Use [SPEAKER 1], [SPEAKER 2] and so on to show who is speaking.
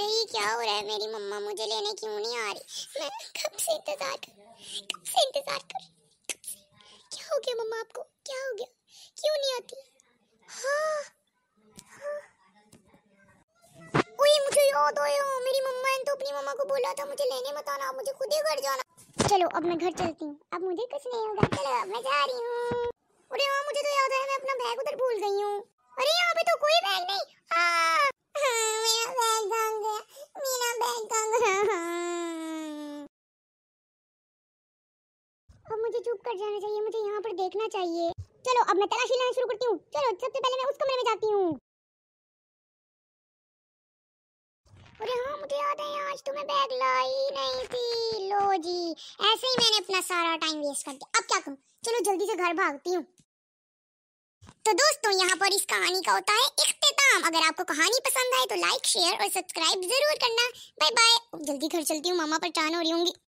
[SPEAKER 1] अरे ये क्या हो रहा है मेरी मम्मा मुझे लेने क्यों नहीं आ रही मैं कब से इंतजार कर कब से इंतजार कर क्या हो गया मम्मा आपको क्या हो गया क्यों नहीं आती हाँ, हाँ। मुझे
[SPEAKER 2] याद आया मेरी मम्मा ने तो अपनी मम्मा को बोला था मुझे लेने मत आना मुझे खुद ही घर जाना चलो अब मैं घर चलती हूँ अब मुझे कुछ नहीं होगा चलो अब मैं जा रही हूँ अरे हाँ मुझे तो याद आया मैं अपना बैग उधर भूल गई हूँ
[SPEAKER 3] मुझे चुप कर जाना चाहिए मुझे यहाँ पर देखना चाहिए चलो अब मैं तलाशी लेना शुरू करती हूँ चलो सबसे पहले मैं उस कमरे में जाती हूँ
[SPEAKER 2] अरे हाँ मुझे याद है आज तुम्हें बैग लाई नहीं थी लो जी ऐसे ही मैंने अपना सारा टाइम वेस्ट कर दिया अब क्या करूँ चलो जल्दी से घर भागती हूँ तो दोस्तों यहाँ पर इस कहानी का होता है इख्तिताम अगर आपको कहानी पसंद आए तो लाइक शेयर और सब्सक्राइब जरूर करना बाय बाय जल्दी घर चलती हूँ मामा पर चान हो रही होंगी